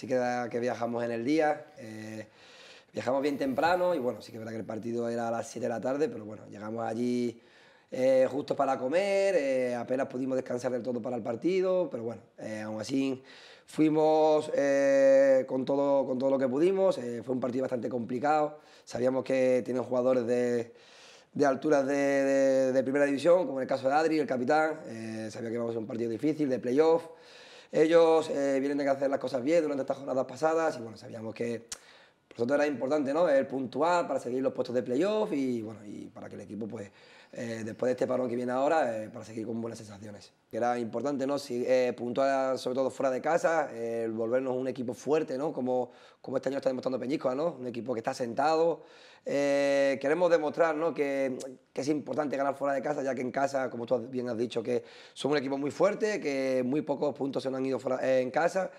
Así que, que viajamos en el día. Eh, viajamos bien temprano y bueno, sí que es verdad que el partido era a las 7 de la tarde, pero bueno, llegamos allí eh, justo para comer, eh, apenas pudimos descansar del todo para el partido, pero bueno, aún así fuimos con, todo, con todo lo que pudimos, fue un partido bastante complicado, sabíamos que tienen jugadores de, alturas de, primera división, como en el caso de Adri, el capitán, sabía que íbamos a ser un partido difícil, de playoff ellos eh, vienen a hacer las cosas bien durante estas jornadas pasadas y bueno, sabíamos que por eso era importante, ¿no? El puntual para seguir los puestos de playoff y bueno, y para que el equipo, pues, eh, después de este parón que viene ahora, eh, para seguir con buenas sensaciones. Era importante, ¿no? Si, eh, puntuar sobre todo fuera de casa, volvernos un equipo fuerte, ¿no? Como, como este año está demostrando Peñíscola, ¿no? Un equipo que está sentado. queremos demostrar, ¿no? Que, es importante ganar fuera de casa, ya que en casa, como tú bien has dicho, que somos un equipo muy fuerte, que muy pocos puntos se nos han ido en casa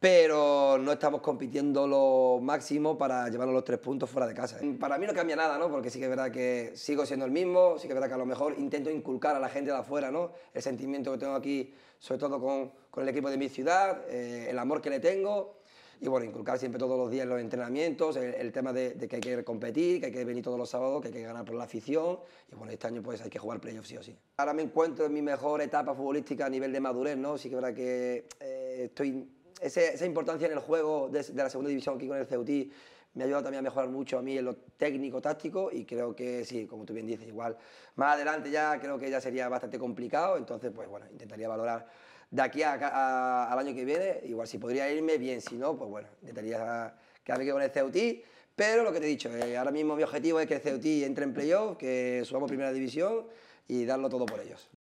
pero no estamos compitiendo lo máximo para llevarnos los tres puntos fuera de casa. Para mí no cambia nada, ¿no? Porque sí que es verdad que sigo siendo el mismo, sí que es verdad que a lo mejor intento inculcar a la gente de afuera, ¿no? El sentimiento que tengo aquí, sobre todo con, con el equipo de mi ciudad, eh, el amor que le tengo. Y bueno, inculcar siempre todos los días los entrenamientos, el, tema de, que hay que competir, que hay que venir todos los sábados, que hay que ganar por la afición. Y bueno, este año pues hay que jugar playoffs sí o sí. Ahora me encuentro en mi mejor etapa futbolística a nivel de madurez, ¿no? Sí que es verdad que eh, estoy esa importancia en el juego de, la segunda división aquí con el Ceutí me ha ayudado también a mejorar mucho a mí en lo técnico, táctico y creo que sí, como tú bien dices, igual más adelante ya creo que ya sería bastante complicado, entonces pues bueno, intentaría valorar de aquí al año que viene, igual si podría irme bien, si no, pues bueno, intentaría quedarme aquí con el Ceutí, pero lo que te he dicho, eh, ahora mismo mi objetivo es que el Ceutí entre en playoff, que subamos primera división y darlo todo por ellos.